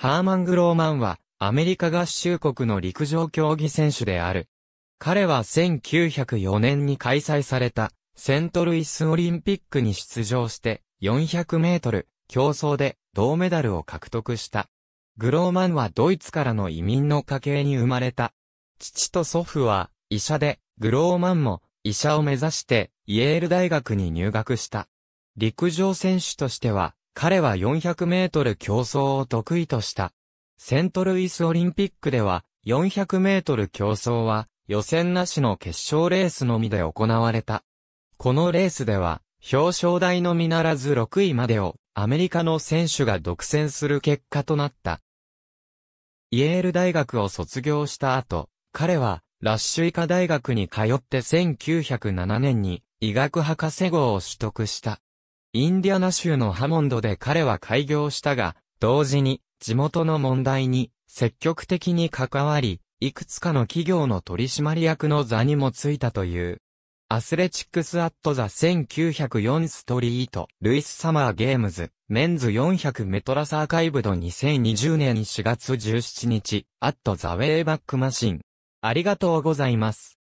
ハーマン・グローマンは、アメリカ合衆国の陸上競技選手である。彼は1904年に開催された、セントルイスオリンピックに出場して、400メートル、競争で、銅メダルを獲得した。グローマンはドイツからの移民の家系に生まれた。父と祖父は、医者で、グローマンも、医者を目指して、イェール大学に入学した。陸上選手としては、彼は400メートル競争を得意とした。セントルイスオリンピックでは、400メートル競争は、予選なしの決勝レースのみで行われた。このレースでは、表彰台のみならず6位までを、アメリカの選手が独占する結果となった。イェール大学を卒業した後、彼は、ラッシュ医科大学に通って1907年に医学博士号を取得した。インディアナ州のハモンドで彼は開業したが、同時に地元の問題に積極的に関わり、いくつかの企業の取締役の座にもついたという。アスレチックス・アット・ザ・1904ストリート、ルイス・サマー・ゲームズ、メンズ400メトラスアーカイブド2020年4月17日、アット・ザ・ウェイバック・マシン。ありがとうございます。